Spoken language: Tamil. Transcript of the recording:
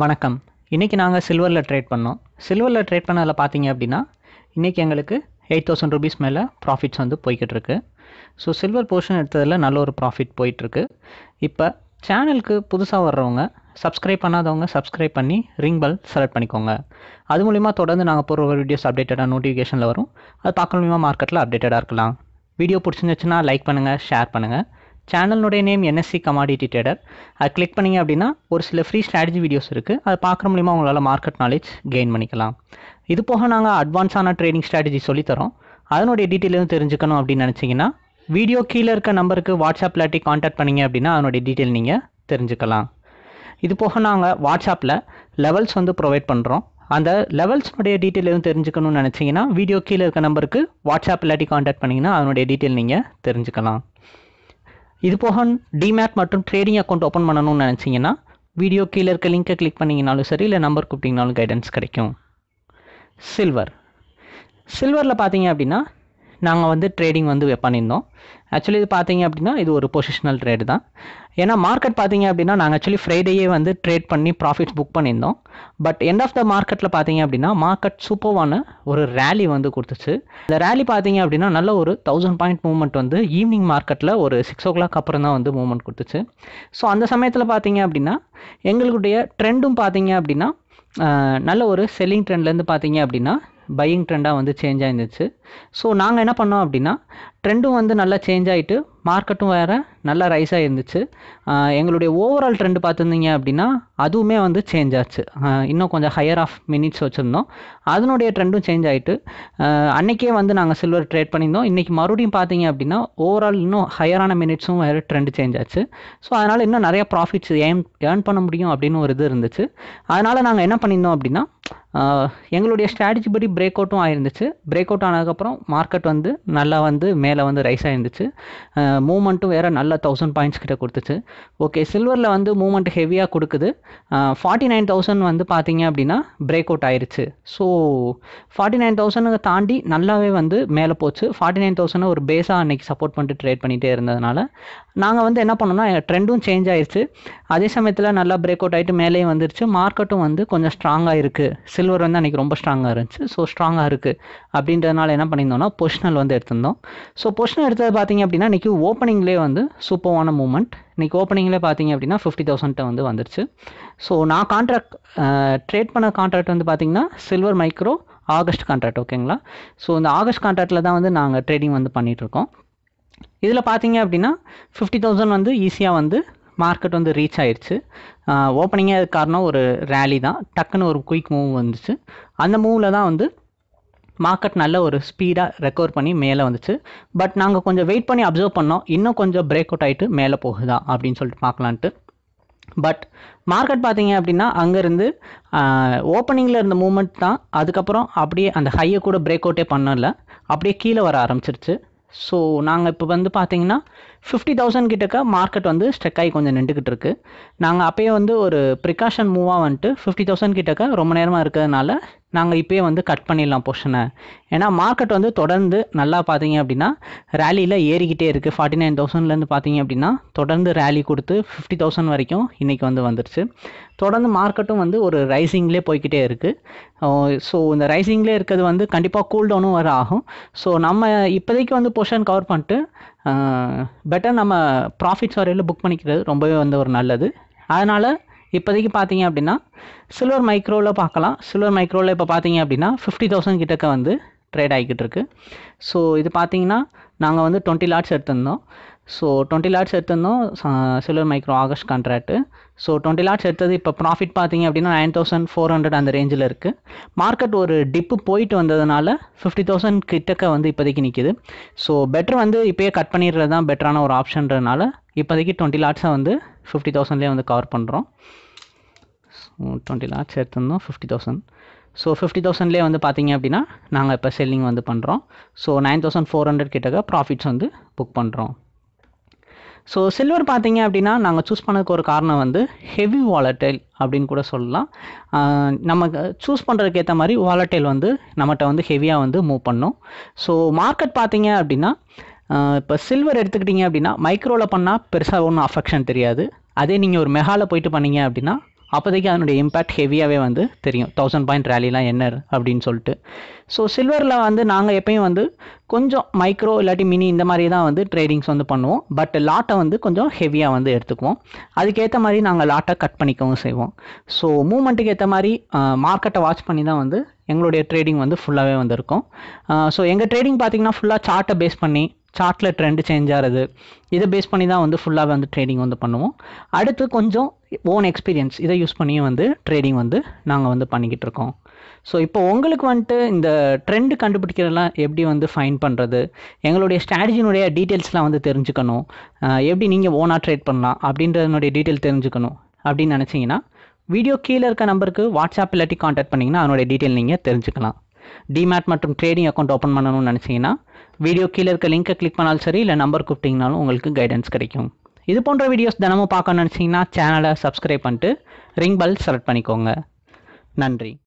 வணக்கம் இன்றைக்கி நாங்கள் சில்வரில் ட்ரேட் பண்ணோம் சில்வரில் ட்ரேட் பண்ணதில் பார்த்தீங்க அப்படின்னா இன்றைக்கி எங்களுக்கு எயிட் தௌசண்ட் ருபீஸ் மேலே ப்ராஃபிட்ஸ் வந்து போய்கிட்டிருக்கு ஸோ சில்வர் போர்ஷன் எடுத்ததில் நல்ல ஒரு ப்ராஃபிட் போயிட்டுருக்கு இப்போ சேனலுக்கு புதுசாக வர்றவங்க சப்ஸ்கிரைப் பண்ணாதவங்க சப்ஸ்கிரைப் பண்ணி ரிங் பெல் செலக்ட் பண்ணிக்கோங்க அது மூலிமா தொடர்ந்து நாங்கள் போகிற ஒரு வீடியோஸ் அப்டேட்டடாக நோட்டிஃபிகேஷனில் வரும் அது பார்க்க மூலிமா மார்க்கெட்டில் அப்டேட்டடாக இருக்கலாம் வீடியோ பிடிச்சிருந்துச்சுன்னா லைக் பண்ணுங்கள் ஷேர் பண்ணுங்கள் சேனலுடைய நேம் என்எஸ்சி கமாடிட்டி ட்ரேடர் அதை கிளிக் பண்ணிங்க அப்படின்னா ஒரு சில ஃப்ரீ ஸ்ட்ராட்டஜி வீடியோஸ் இருக்குது அதை பார்க்குற மூலிமா உங்களால் மார்க்கெட் நாலேஜ் கெயின் பண்ணிக்கலாம் இது போக நாங்கள் அட்வான்ஸான ட்ரேடிங் ஸ்ட்ராட்டஜி சொல்லித்தரோம் அதனுடைய டீட்டெயில் எதுவும் தெரிஞ்சுக்கணும் அப்படின்னு நினச்சிங்கன்னா வீடியோ கீழே இருக்க நம்பருக்கு வாட்ஸ்அப் இல்லாட்டி காண்டாக்ட் பண்ணிங்க அப்படின்னா அதனுடைய டீட்டெயில் நீங்கள் தெரிஞ்சுக்கலாம் இது போக நாங்கள் வாட்ஸ்அப்பில் லெவல்ஸ் வந்து ப்ரொவைட் பண்ணுறோம் அந்த லெவல்ஸ்னுடைய டீட்டெயில் எதுவும் தெரிஞ்சுக்கணும்னு நினச்சிங்கன்னா வீடியோ கீழே இருக்க நம்பருக்கு வாட்ஸ்அப் இல்லாட்டி காண்டாக்ட் பண்ணிங்கன்னா அதனுடைய டீட்டெயில் நீங்கள் தெரிஞ்சுக்கலாம் இது போக டிமேட் மற்றும் ட்ரேடிங் அக்கௌண்ட் ஓப்பன் பண்ணணும்னு நினச்சிங்கன்னா வீடியோ கீழே இருக்க லிங்கை கிளிக் பண்ணிங்கனாலும் சரி இல்லை நம்பர் கூப்பிட்டிங்கனாலும் கைடன்ஸ் கிடைக்கும் சில்வர் சில்வரில் பார்த்தீங்க அப்படின்னா நாங்கள் வந்து ட்ரேடிங் வந்து பண்ணியிருந்தோம் ஆக்சுவலி இது பார்த்தீங்க அப்படின்னா இது ஒரு பொசிஷனல் ட்ரேடு தான் ஏன்னா மார்க்கெட் பார்த்தீங்க அப்படின்னா நாங்கள் ஆக்சுவலி ஃப்ரைடேயே வந்து ட்ரேட் பண்ணி ப்ராஃபிட்ஸ் புக் பண்ணியிருந்தோம் பட் எண்ட் ஆஃப் த மார்க்கெட்டில் பார்த்தீங்க அப்படின்னா மார்க்கெட் சூப்பர்வான ஒரு ரேலி வந்து கொடுத்துச்சு இந்த ரேலி பார்த்தீங்க அப்படின்னா நல்ல ஒரு தௌசண்ட் பாயிண்ட் மூவ்மெண்ட் வந்து ஈவினிங் மார்க்கெட்டில் ஒரு சிக்ஸ் ஓ கிளாக் அப்புறம் தான் வந்து மூவ்மெண்ட் கொடுத்துச்சு ஸோ அந்த சமயத்தில் பார்த்தீங்க அப்படின்னா எங்களுடைய ட்ரெண்டும் பார்த்தீங்க அப்படின்னா நல்ல ஒரு செல்லிங் ட்ரெண்ட்லேருந்து பார்த்தீங்க அப்படின்னா பையிங் ட்ரெண்டாக வந்து சேஞ்ச் ஆயிருந்துச்சு ஸோ நாங்கள் என்ன பண்ணோம் அப்படின்னா ட்ரெண்டும் வந்து நல்லா சேஞ்ச் ஆகிட்டு மார்க்கெட்டும் வேறு நல்லா ரைஸாக இருந்துச்சு எங்களுடைய ஓவரால் ட்ரெண்டு பார்த்துருந்தீங்க அப்படின்னா அதுவுமே வந்து சேஞ்ச் ஆச்சு இன்னும் கொஞ்சம் ஹையர் ஆஃப் மினிட்ஸ் வச்சுருந்தோம் அதனுடைய ட்ரெண்டும் சேஞ்ச் ஆகிட்டு அன்றைக்கே வந்து நாங்கள் சில்வர் ட்ரேட் பண்ணியிருந்தோம் இன்றைக்கி மறுபடியும் பார்த்தீங்க அப்படின்னா ஓவரால் இன்னும் ஹையரான மினிட்ஸும் வேறு ட்ரெண்டு சேஞ்ச் ஆச்சு ஸோ அதனால் இன்னும் நிறையா ப்ராஃபிட்ஸ் ஏன் ஏர்ன் பண்ண முடியும் அப்படின்னு ஒரு இது இருந்துச்சு அதனால் நாங்கள் என்ன பண்ணியிருந்தோம் அப்படின்னா எங்களுடைய ஸ்ட்ராட்டஜி படி பிரேக் அவுட்டும் ஆயிருந்துச்சு பிரேக் அவுட் ஆனதுக்கப்புறம் மார்க்கெட் வந்து நல்லா வந்து மேலே வந்து ரைஸ் ஆயிருந்துச்சு மூமெண்ட்டும் வேறு நல்ல தௌசண்ட் பாயிண்ட்ஸ் கிட்ட கொடுத்துச்சு ஓகே சில்வரில் வந்து மூமெண்ட் ஹெவியாக கொடுக்குது ஃபார்ட்டி நைன் தௌசண்ட் வந்து பார்த்தீங்க அப்படின்னா பிரேக் அவுட் ஆயிடுச்சு ஸோ ஃபார்ட்டி நைன் தௌசண்ட் தாண்டி நல்லாவே வந்து மேலே போச்சு ஃபார்ட்டி நைன் தௌசண்ட் ஒரு பேஸாக அன்னைக்கு சப்போர்ட் பண்ணிட்டு ட்ரேட் பண்ணிகிட்டே இருந்ததுனால நாங்கள் வந்து என்ன பண்ணோம்னா ட்ரெண்டும் சேஞ்ச் ஆயிடுச்சு அதே சமயத்தில் நல்லா பிரேக் அவுட் ஆகிட்டு மேலேயும் வந்துருச்சு மார்க்கெட்டும் வந்து கொஞ்சம் ஸ்ட்ராங்காக இருக்குது சில்வர் வந்து அன்றைக்கி ரொம்ப ஸ்ட்ராங்காக இருந்துச்சு ஸோ ஸ்ட்ராங்காக இருக்குது அப்படின்றதுனால என்ன பண்ணியிருந்தோம்னா பொஷ்னல் வந்து எடுத்திருந்தோம் ஸோ பொஷ்னல் எடுத்தது பார்த்தீங்க அப்படின்னா இன்றைக்கி ஓப்பனிங்லேயே வந்து சூப்பர்வான மூமெண்ட் இன்றைக்கி ஓப்பனிங்லேயே பார்த்தீங்க அப்படின்னா ஃபிஃப்டி தௌசண்ட்டை வந்து வந்துருச்சு ஸோ நான் கான்ட்ராக்ட் ட்ரேட் பண்ண கான்ட்ராக்ட் வந்து பார்த்திங்கன்னா சில்வர் மைக்ரோ ஆகஸ்ட் கான்ட்ராக்ட் ஓகேங்களா ஸோ இந்த ஆகஸ்ட் கான்ட்ராக்டில் தான் வந்து நாங்கள் ட்ரேடிங் வந்து பண்ணிகிட்ருக்கோம் இதில் பார்த்தீங்க அப்படின்னா ஃபிஃப்டி தௌசண்ட் வந்து ஈஸியாக வந்து மார்க்கெட் வந்து ரீச் ஆயிடுச்சு ஓப்பனிங்கே காரணம் ஒரு ரேலி தான் டக்குன்னு ஒரு குயிக் மூவ் வந்துச்சு அந்த மூவில் தான் வந்து மார்க்கெட் நல்ல ஒரு ஸ்பீடாக ரெக்கவர் பண்ணி மேலே வந்துச்சு பட் நாங்கள் கொஞ்சம் வெயிட் பண்ணி அப்சர்வ் பண்ணோம் இன்னும் கொஞ்சம் பிரேக் அவுட் ஆகிட்டு மேலே போகுதா அப்படின்னு சொல்லிட்டு பார்க்கலான்ட்டு பட் மார்க்கெட் பார்த்தீங்க அப்படின்னா அங்கேருந்து ஓப்பனிங்கில் இருந்த மூமெண்ட் தான் அதுக்கப்புறம் அப்படியே அந்த ஹையை கூட பிரேக் அவுட்டே பண்ணல அப்படியே கீழே வர ஆரம்பிச்சிருச்சு ஸோ நாங்கள் இப்போ வந்து பார்த்தீங்கன்னா ஃபிஃப்டி தௌசண்ட் கிட்டக்க மார்க்கெட் வந்து ஸ்ட்ரெக் ஆகி கொஞ்சம் நின்றுக்கிட்டு இருக்குது நாங்கள் அப்போயே வந்து ஒரு ப்ரிகாஷன் மூவாக வந்துட்டு ஃபிஃப்டி தௌசண்ட் கிட்டக்க ரொம்ப நேரமாக இருக்கிறதுனால நாங்கள் இப்போயே வந்து கட் பண்ணிடலாம் போர்ஷனை ஏன்னா மார்க்கெட் வந்து தொடர்ந்து நல்லா பார்த்தீங்க அப்படின்னா ரேலியில் ஏறிக்கிட்டே இருக்குது ஃபார்ட்டி நைன் தௌசண்ட்லேருந்து பார்த்தீங்க அப்படின்னா தொடர்ந்து ரேலி கொடுத்து ஃபிஃப்டி தௌசண்ட் வரைக்கும் இன்றைக்கி வந்து வந்துருச்சு தொடர்ந்து மார்க்கெட்டும் வந்து ஒரு ரைசிங்லேயே போய்கிட்டே இருக்குது ஸோ இந்த ரைசிங்லேயே இருக்கிறது வந்து கண்டிப்பாக கூல் டவுனும் வர ஆகும் ஸோ நம்ம இப்போதைக்கு வந்து பொர்ஷன் கவர் பண்ணிட்டு பெட்டர் நம்ம ப்ராஃபிட்ஸ் வரையில் புக் பண்ணிக்கிறது ரொம்பவே வந்து ஒரு நல்லது அதனால் இப்போதைக்கு பார்த்தீங்க அப்படின்னா சில்வர் மைக்ரோவில் பார்க்கலாம் சில்வர் மைக்ரோவில் இப்போ பார்த்தீங்க அப்படின்னா ஃபிஃப்டி தௌசண்ட் கிட்டக்க வந்து ட்ரேட் ஆகிக்கிட்டு இருக்கு ஸோ இது பார்த்தீங்கன்னா நாங்கள் வந்து டுவெண்ட்டி லாட்ஸ் எடுத்திருந்தோம் ஸோ டுவெண்ட்டி லாட்ஸ் எடுத்திருந்தோம் silver micro August contract so twenty lots எடுத்தது இப்போ ப்ராஃபிட் பார்த்தீங்க அப்படின்னா நைன் தௌசண்ட் ஃபோர் ஹண்ட்ரட் அந்த ரேஞ்சில் இருக்குது மார்க்கெட் ஒரு டிப்பு போயிட்டு வந்ததுனால ஃபிஃப்டி தௌசண்ட் கிட்டக்க வந்து இப்போதைக்கு நிற்கிது ஸோ பெட்டர் வந்து இப்போயே கட் பண்ணிடுறது தான் பெட்டரான ஒரு ஆப்ஷன்றதுனால இப்போதைக்கு டுவெண்ட்டி லாட்ஸை வந்து ஃபிஃப்டி தௌசண்ட்லேயே வந்து கவர் பண்ணுறோம் ஸோ டுவெண்ட்டி லாட்ஸ் எடுத்திருந்தோம் ஃபிஃப்டி தௌசண்ட் ஸோ ஃபிஃப்டி தௌசண்ட்லேயே வந்து பார்த்தீங்க அப்படின்னா நாங்கள் இப்போ செல்லிங் வந்து பண்ணுறோம் so nine thousand four hundred கிட்டக்க ப்ராஃபிட்ஸ் வந்து புக் பண்ணுறோம் ஸோ சில்வர் பார்த்தீங்க அப்படின்னா நாங்கள் சூஸ் பண்ணதுக்கு ஒரு காரணம் வந்து ஹெவி வாலட்டைல் அப்படின்னு கூட சொல்லலாம் நம்ம சூஸ் பண்ணுறதுக்கு ஏற்ற மாதிரி வாலட்டைல் வந்து நம்மகிட்ட வந்து ஹெவியாக வந்து மூவ் பண்ணும் ஸோ மார்க்கெட் பார்த்தீங்க அப்படின்னா இப்போ சில்வர் எடுத்துக்கிட்டிங்க அப்படின்னா மைக்ரோவில் பண்ணால் பெருசாக ஒன்றும் அஃபெக்ஷன் தெரியாது அதே நீங்கள் ஒரு மெகாவில் போயிட்டு பண்ணீங்க அப்படின்னா அப்போதைக்கு அதனுடைய இம்பேக்ட் ஹெவியாகவே வந்து தெரியும் தௌசண்ட் பாயிண்ட் ரேலிலாம் என்ன அப்படின்னு சொல்லிட்டு ஸோ சில்வரில் வந்து நாங்கள் எப்பயும் வந்து கொஞ்சம் மைக்ரோ இல்லாட்டி மினி இந்த மாதிரி தான் வந்து ட்ரேடிங்ஸ் வந்து பண்ணுவோம் பட் லாட்டை வந்து கொஞ்சம் ஹெவியாக வந்து எடுத்துக்குவோம் அதுக்கேற்ற மாதிரி நாங்கள் லாட்டை கட் பண்ணிக்கவும் செய்வோம் ஸோ மூமெண்ட்டுக்கு ஏற்ற மாதிரி மார்க்கெட்டை வாட்ச் பண்ணி தான் வந்து எங்களுடைய ட்ரேடிங் வந்து ஃபுல்லாகவே வந்து இருக்கும் ஸோ எங்கள் ட்ரேடிங் பார்த்திங்கன்னா ஃபுல்லாக சார்ட்டை பேஸ் பண்ணி சார்ட்டில் ட்ரெண்டு சேஞ்ச் ஆகிறது இதை பேஸ் பண்ணி தான் வந்து ஃபுல்லாக வந்து ட்ரேடிங் வந்து பண்ணுவோம் அடுத்து கொஞ்சம் ஓன் எக்ஸ்பீரியன்ஸ் இதை யூஸ் பண்ணியும் வந்து ட்ரேடிங் வந்து நாங்கள் வந்து பண்ணிக்கிட்டு இருக்கோம் ஸோ இப்போ உங்களுக்கு வந்துட்டு இந்த ட்ரெண்டு கண்டுபிடிக்கிறதெல்லாம் எப்படி வந்து ஃபைன் பண்ணுறது எங்களுடைய ஸ்ட்ராட்டஜினுடைய டீட்டெயில்ஸ்லாம் வந்து தெரிஞ்சுக்கணும் எப்படி நீங்கள் ஓனாக ட்ரேட் பண்ணலாம் அப்படின்றதுனுடைய டீட்டெயில் தெரிஞ்சுக்கணும் அப்படின்னு நினச்சிங்கன்னா வீடியோ கீழே இருக்க நம்பருக்கு வாட்ஸ்அப் இல்லாட்டி காண்டாக்ட் பண்ணிங்கன்னா அதனுடைய டீட்டெயில் நீங்கள் தெரிஞ்சுக்கலாம் டிமேட் மற்றும் ட்ரேடிங் அக்கௌண்ட் ஓப்பன் பண்ணணும்னு நினச்சிங்கன்னா வீடியோ கீழே இருக்க லிங்க்கை கிளிக் பண்ணாலும் சரி இல்லை நம்பர் கூப்பிட்டிங்கனாலும் உங்களுக்கு கைடன்ஸ் கிடைக்கும் இது போன்ற வீடியோஸ் தினமும் பார்க்கணும்னு நினச்சிங்கன்னா சேனலை சப்ஸ்கிரைப் பண்ணிட்டு ரிங் பல் செலக்ட் பண்ணிக்கோங்க நன்றி